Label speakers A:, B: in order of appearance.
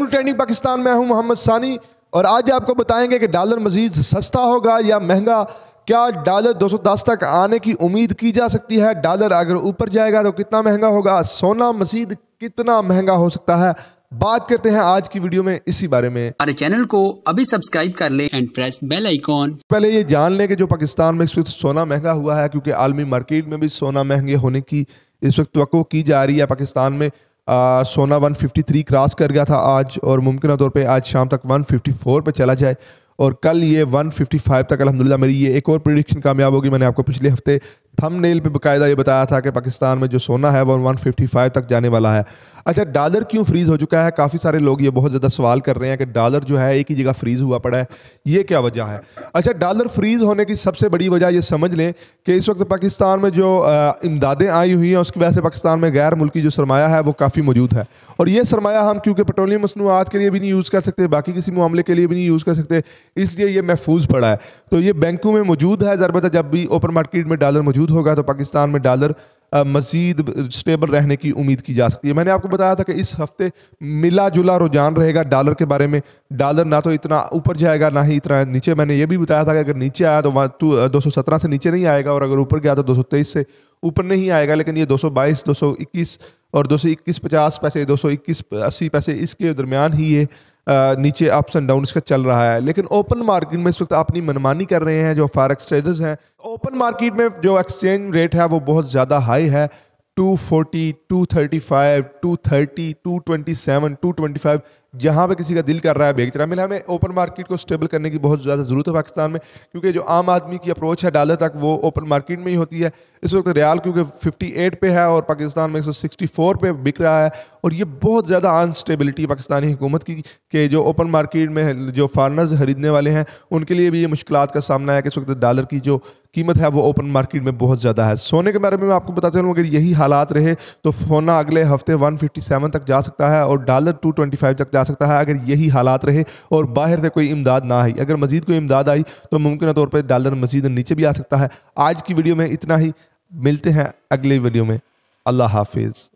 A: welcome to trending Pakistan मैं हूं मोहम्मद सानी और आज आपको बताएंगे कि डॉलर मजीद सस्ता होगा या महंगा क्या डॉलर 210 तक आने की उम्मीद की जा सकती है डॉलर अगर ऊपर जाएगा तो कितना महंगा होगा सोना मजीद कितना महंगा हो सकता है बात करते हैं आज की वीडियो में इसी बारे में हमारे चैनल को अभी सब्सक्राइब कर ले एंड प्रेस बेल आइकॉन पहले ये जान लें कि जो पाकिस्तान में इस वक्त सोना महंगा हुआ है क्योंकि आलमी मार्केट में भी सोना महंगे होने की इस वक्त तो की जा रही है पाकिस्तान में वन सोना 153 क्रॉस कर गया था आज और मुमकिन तौर पे आज शाम तक 154 पे चला जाए और कल ये 155 तक अलहमदिल्ला मेरी ये एक और प्रिडिक्शन कामयाब होगी मैंने आपको पिछले हफ्ते थंबनेल पे बकायदा ये बताया था कि पाकिस्तान में जो सोना है वो 155 तक जाने वाला है अच्छा डॉलर क्यों फ्रीज़ हो चुका है काफ़ी सारे लोग ये बहुत ज़्यादा सवाल कर रहे हैं कि डॉलर जो है एक ही जगह फ्रीज़ हुआ पड़ा है ये क्या वजह है अच्छा डॉलर फ्रीज़ होने की सबसे बड़ी वजह ये समझ लें कि इस वक्त पाकिस्तान में जो इमदादें आई हुई हैं उसकी वजह से पाकिस्तान में गैर मुल्की जो सरमाया है वो काफ़ी मौजूद है और ये सरमाया हम क्योंकि पेट्रोलियम मसनूआत के लिए भी नहीं यूज़ कर सकते बाकी किसी मामले के लिए भी नहीं यूज़ कर सकते इसलिए ये महफूज पड़ा है तो ये बैंकों में मौजूद है ज़रबत जब भी ओपन मार्केट में डॉलर मौजूद मजबूत होगा तो पाकिस्तान में डॉलर मजीद स्टेबल रहने की उम्मीद की जा सकती है मैंने आपको बताया था कि इस हफ्ते मिला जुला रुझान रहेगा डॉलर के बारे में डॉलर ना तो इतना ऊपर जाएगा ना ही इतना नीचे मैंने ये भी बताया था कि अगर नीचे आया तो वहाँ दो सौ सत्रह से नीचे नहीं आएगा और अगर ऊपर गया तो दो सौ तेईस से ऊपर नहीं आएगा लेकिन ये दो सौ बाईस दो सौ इक्कीस और दो सौ इक्कीस पचास पैसे दो सौ इक्कीस अस्सी पैसे इसके दरमियान ही ये नीचे अप्स एंड डाउन इसका चल रहा है लेकिन ओपन मार्केट में इस वक्त अपनी मनमानी कर रहे हैं जो फॉरेक्स ट्रेडर्स हैं ओपन मार्केट में जो एक्सचेंज रेट है वो बहुत ज़्यादा हाई है 240, 235, 230, 227, 225 जहाँ पे किसी का दिल कर रहा है बेच रहा है हमें ओपन मार्केट को स्टेबल करने की बहुत ज़्यादा ज़रूरत है पाकिस्तान में क्योंकि जो आम आदमी की अप्रोच है डालर तक वो ओपन मार्केट में ही होती है इस वक्त रियाल क्योंकि 58 पे है और पाकिस्तान में 164 पे बिक रहा है और ये बहुत ज़्यादा अनस्टेबिलिटी पाकिस्तानी हुकूमत की कि जो ओपन मार्केट में जो फार्नर्स खरीदने वाले हैं उनके लिए भी ये मुश्किल का सामना है कि इस वक्त डालर की जो कीमत है वो ओपन मार्केट में बहुत ज़्यादा है सोने के बारे में मैं आपको बताते चलूँ अगर यही हालात रहे तो सोना अगले हफ्ते 157 तक जा सकता है और डॉलर 225 तक जा सकता है अगर यही हालात रहे और बाहर से कोई इमदाद ना आई अगर मजीद कोई इमदाद आई तो मुमकिन तौर पर डालर मजीद नीचे भी आ सकता है आज की वीडियो में इतना ही मिलते हैं अगले वीडियो में अल्लाह हाफिज़